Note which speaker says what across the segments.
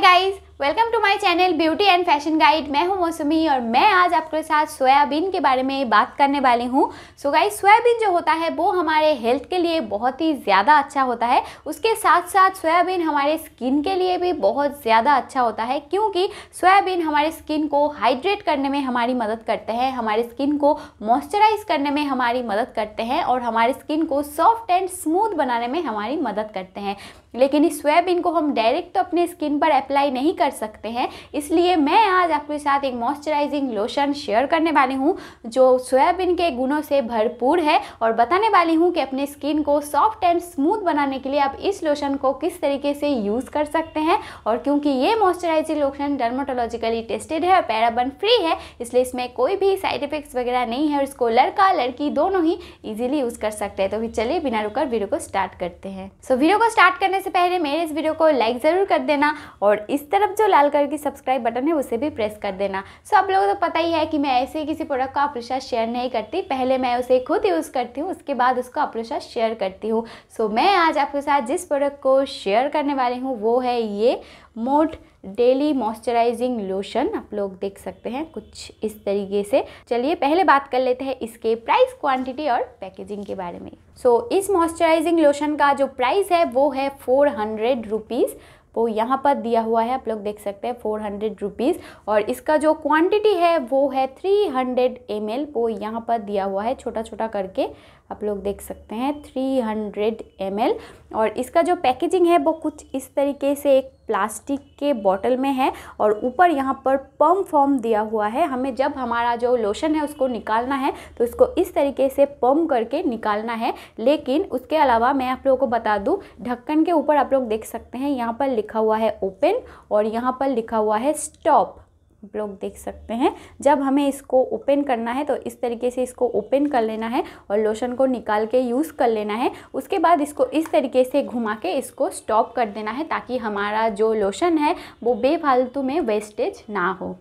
Speaker 1: guys welcome to my channel beauty and fashion guide मैं हूं मौसमी और मैं आज आपके साथ सोयाबीन के बारे में बात करने वाली हूं सो so गाइस सोयाबीन जो होता है वो हमारे हेल्थ के लिए बहुत ही ज़्यादा अच्छा होता है उसके साथ साथ सोयाबीन हमारे स्किन के लिए भी बहुत ज़्यादा अच्छा होता है क्योंकि सोयाबीन हमारे स्किन को हाइड्रेट करने में हमारी मदद करते हैं हमारे स्किन को मॉइस्चराइज करने में हमारी मदद करते हैं और हमारे स्किन को सॉफ्ट एंड स्मूथ बनाने में हमारी मदद करते हैं लेकिन इस सोयाबीन को हम डायरेक्ट तो अपने स्किन पर अप्लाई नहीं कर कर सकते हैं इसलिए मैं आज आपके साथ एक मॉइस्चराइजिंग लोशन शेयर करने वाली हूँ जो सोयाबीन के गुणों से भरपूर है और बताने वाली हूँ कि अपने स्किन को सॉफ्ट एंड स्मूथ बनाने के लिए आप इस लोशन को किस तरीके से यूज़ कर सकते हैं और क्योंकि ये मॉइस्चराइजिंग लोशन डर्मोटोलॉजिकली टेस्टेड है और पैराबन फ्री है इसलिए इसमें कोई भी साइड इफेक्ट्स वगैरह नहीं है और इसको लड़का लड़की दोनों ही ईजिली यूज़ कर सकते हैं तो फिर चलिए बिना रुकर वीडियो को स्टार्ट करते हैं सो so, वीडियो को स्टार्ट करने से पहले मेरे इस वीडियो को लाइक ज़रूर कर देना और इस तरफ जो लाल कलर की सब्सक्राइब बटन है उसे भी प्रेस कर देना सो आप लोगों को तो पता ही है कि मैं ऐसे किसी प्रोडक्ट को आपके साथ शेयर नहीं करती पहले मैं उसे खुद यूज़ करती हूँ उसके बाद उसको आपके साथ शेयर करती हूँ सो मैं आज आपके साथ जिस प्रोडक्ट को शेयर करने वाली हूँ वो है ये मोट डेली मॉइस्चराइजिंग लोशन आप लोग देख सकते हैं कुछ इस तरीके से चलिए पहले बात कर लेते हैं इसके प्राइस क्वांटिटी और पैकेजिंग के बारे में सो so, इस मॉइस्चराइजिंग लोशन का जो प्राइस है वो है फोर हंड्रेड रुपीज़ वो यहाँ पर दिया हुआ है आप लोग देख सकते हैं फोर हंड्रेड रुपीज़ और इसका जो क्वांटिटी है वो है थ्री हंड्रेड एम एल वो यहाँ पर दिया हुआ है छोटा छोटा करके आप लोग देख सकते हैं थ्री हंड्रेड एम एल और इसका जो पैकेजिंग है वो कुछ इस तरीके से एक प्लास्टिक के बॉटल में है और ऊपर यहाँ पर पम्प फॉर्म दिया हुआ है हमें जब हमारा जो लोशन है उसको निकालना है तो इसको इस तरीके से पम्प करके निकालना है लेकिन उसके अलावा मैं आप लोगों को बता दूँ ढक्कन के ऊपर आप लोग देख सकते हैं यहाँ पर लिखा हुआ है ओपन और यहाँ पर लिखा हुआ है स्टॉप आप लोग देख सकते हैं जब हमें इसको ओपन करना है तो इस तरीके से इसको ओपन कर लेना है और लोशन को निकाल के यूज़ कर लेना है उसके बाद इसको इस तरीके से घुमा के इसको स्टॉप कर देना है ताकि हमारा जो लोशन है वो बेफालतू में वेस्टेज ना हो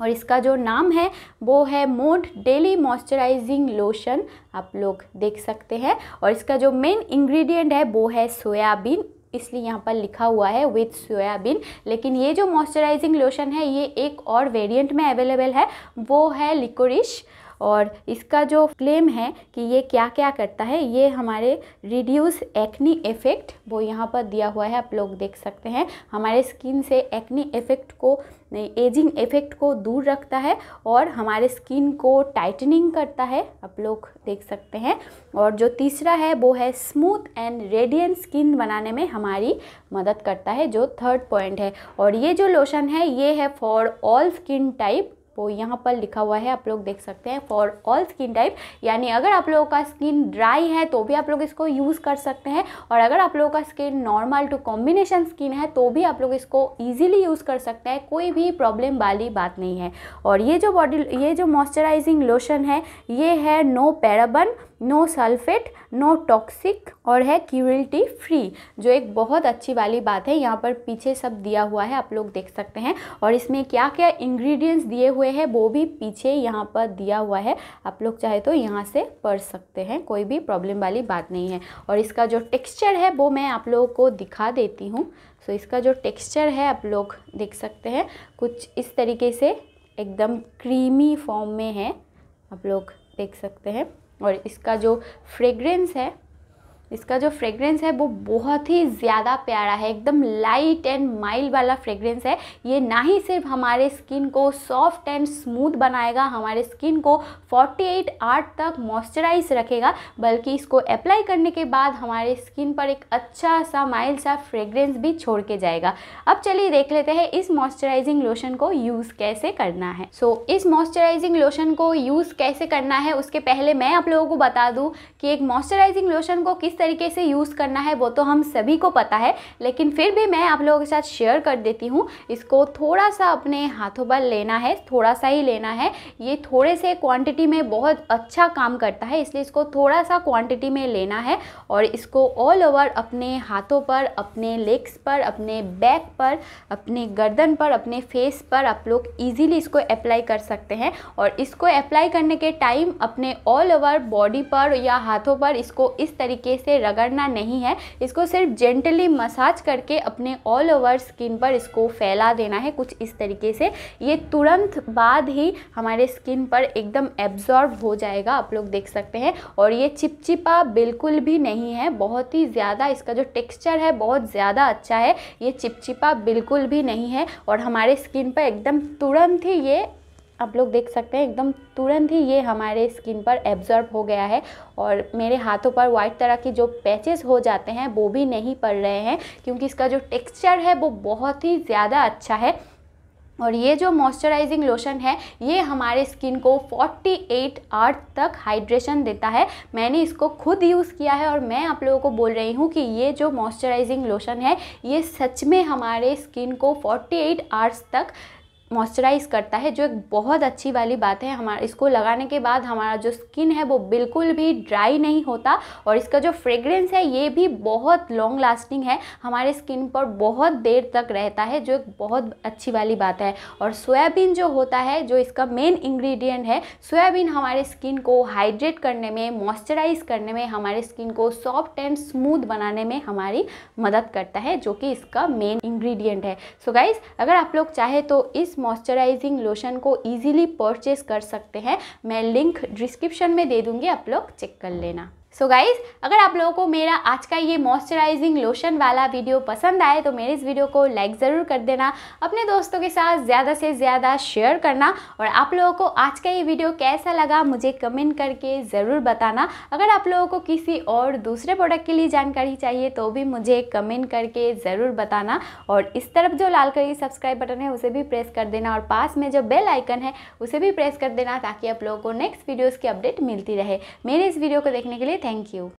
Speaker 1: और इसका जो नाम है वो है मोड डेली मॉइस्चराइजिंग लोशन आप लोग देख सकते हैं और इसका जो मेन इंग्रेडिएंट है वो है सोयाबीन इसलिए यहाँ पर लिखा हुआ है विथ सोयाबीन लेकिन ये जो मॉइस्चराइजिंग लोशन है ये एक और वेरिएंट में अवेलेबल है वो है लिकोरिश और इसका जो क्लेम है कि ये क्या क्या करता है ये हमारे रिड्यूस एक्नी इफ़ेक्ट वो यहाँ पर दिया हुआ है आप लोग देख सकते हैं हमारे स्किन से एक्नी इफ़ेक्ट को एजिंग इफ़ेक्ट को दूर रखता है और हमारे स्किन को टाइटनिंग करता है आप लोग देख सकते हैं और जो तीसरा है वो है स्मूथ एंड रेडियंट स्किन बनाने में हमारी मदद करता है जो थर्ड पॉइंट है और ये जो लोशन है ये है फॉर ऑल स्किन टाइप आपको तो यहाँ पर लिखा हुआ है आप लोग देख सकते हैं फॉर ऑल स्किन टाइप यानी अगर आप लोगों का स्किन ड्राई है तो भी आप लोग इसको यूज़ कर सकते हैं और अगर आप लोगों का skin normal to combination skin है तो भी आप लोग इसको ईजिली यूज़ कर सकते हैं कोई भी प्रॉब्लम वाली बात नहीं है और ये जो बॉडी ये जो मॉइस्चराइजिंग लोशन है ये है no paraben no sulphate no toxic और है क्यूरिटी फ्री जो एक बहुत अच्छी वाली बात है यहाँ पर पीछे सब दिया हुआ है आप लोग देख सकते हैं और इसमें क्या क्या इंग्रेडिएंट्स दिए हुए हैं वो भी पीछे यहाँ पर दिया हुआ है आप लोग चाहे तो यहाँ से पढ़ सकते हैं कोई भी प्रॉब्लम वाली बात नहीं है और इसका जो टेक्स्चर है वो मैं आप लोगों को दिखा देती हूँ सो इसका जो टेक्स्चर है आप लोग देख सकते हैं कुछ इस तरीके से एकदम क्रीमी फॉर्म में है आप लोग देख सकते हैं और इसका जो फ्रेग्रेंस है इसका जो फ्रेगरेंस है वो बहुत ही ज़्यादा प्यारा है एकदम लाइट एंड माइल्ड वाला फ्रेगरेंस है ये ना ही सिर्फ हमारे स्किन को सॉफ्ट एंड स्मूथ बनाएगा हमारे स्किन को 48 आर्ट तक मॉइस्चराइज रखेगा बल्कि इसको अप्लाई करने के बाद हमारे स्किन पर एक अच्छा सा माइल्ड सा फ्रेगरेंस भी छोड़ के जाएगा अब चलिए देख लेते हैं इस मॉइस्चराइजिंग लोशन को यूज़ कैसे करना है सो so, इस मॉइस्चराइजिंग लोशन को यूज़ कैसे करना है उसके पहले मैं आप लोगों को बता दूँ कि एक मॉइस्चराइजिंग लोशन को किस तरीके से यूज़ करना है वो तो हम सभी को पता है लेकिन फिर भी मैं आप लोगों के साथ शेयर कर देती हूँ इसको थोड़ा सा अपने हाथों पर लेना है थोड़ा सा ही लेना है ये थोड़े से क्वांटिटी में बहुत अच्छा काम करता है इसलिए इसको थोड़ा सा क्वांटिटी में लेना है और इसको ऑल ओवर अपने हाथों पर अपने लेग्स पर अपने बैक पर अपने गर्दन पर अपने फेस पर आप लोग ईजिली इसको अप्लाई कर सकते हैं और इसको अप्लाई करने के टाइम अपने ऑल ओवर बॉडी पर या हाथों पर इसको इस तरीके से से रगड़ना नहीं है इसको सिर्फ जेंटली मसाज करके अपने ऑल ओवर स्किन पर इसको फैला देना है कुछ इस तरीके से ये तुरंत बाद ही हमारे स्किन पर एकदम एब्जॉर्ब हो जाएगा आप लोग देख सकते हैं और ये चिपचिपा बिल्कुल भी नहीं है बहुत ही ज़्यादा इसका जो टेक्स्चर है बहुत ज़्यादा अच्छा है ये चिपचिपा बिल्कुल भी नहीं है और हमारे स्किन पर एकदम तुरंत ही ये आप लोग देख सकते हैं एकदम तुरंत ही ये हमारे स्किन पर एब्जॉर्ब हो गया है और मेरे हाथों पर वाइट तरह के जो पैचेस हो जाते हैं वो भी नहीं पड़ रहे हैं क्योंकि इसका जो टेक्सचर है वो बहुत ही ज़्यादा अच्छा है और ये जो मॉइस्चराइजिंग लोशन है ये हमारे स्किन को 48 आवर तक हाइड्रेशन देता है मैंने इसको खुद यूज़ किया है और मैं आप लोगों को बोल रही हूँ कि ये जो मॉइस्चराइजिंग लोशन है ये सच में हमारे स्किन को 48 आवर्स तक मॉइस्चराइज़ करता है जो एक बहुत अच्छी वाली बात है हमारा इसको लगाने के बाद हमारा जो स्किन है वो बिल्कुल भी ड्राई नहीं होता और इसका जो फ्रेग्रेंस है ये भी बहुत लॉन्ग लास्टिंग है हमारे स्किन पर बहुत देर तक रहता है जो एक बहुत अच्छी वाली बात है और सोयाबीन जो होता है जो इसका मेन इंग्रेडिएंट है सोयाबीन हमारे स्किन को हाइड्रेट करने में मॉइस्चराइज करने में हमारे स्किन को सॉफ्ट एंड स्मूथ बनाने में हमारी मदद करता है जो कि इसका मेन इंग्रेडिएंट है सो so गाइज अगर आप लोग चाहे तो इस मॉइस्चराइजिंग लोशन को ईजिली परचेज कर सकते हैं मैं लिंक डिस्क्रिप्शन में दे दूँगी आप लोग चेक कर लेना सो so गाइज अगर आप लोगों को मेरा आज का ये मॉइस्चराइजिंग लोशन वाला वीडियो पसंद आए तो मेरे इस वीडियो को लाइक ज़रूर कर देना अपने दोस्तों के साथ ज़्यादा से ज़्यादा शेयर करना और आप लोगों को आज का ये वीडियो कैसा लगा मुझे कमेंट करके ज़रूर बताना अगर आप लोगों को किसी और दूसरे प्रोडक्ट के लिए जानकारी चाहिए तो भी मुझे कमेंट करके ज़रूर बताना और इस तरफ जो लाल कलर की सब्सक्राइब बटन है उसे भी प्रेस कर देना और पास में जो बेल आइकन है उसे भी प्रेस कर देना ताकि आप लोगों को नेक्स्ट वीडियोज़ की अपडेट मिलती रहे मेरे इस वीडियो को देखने के लिए thank you.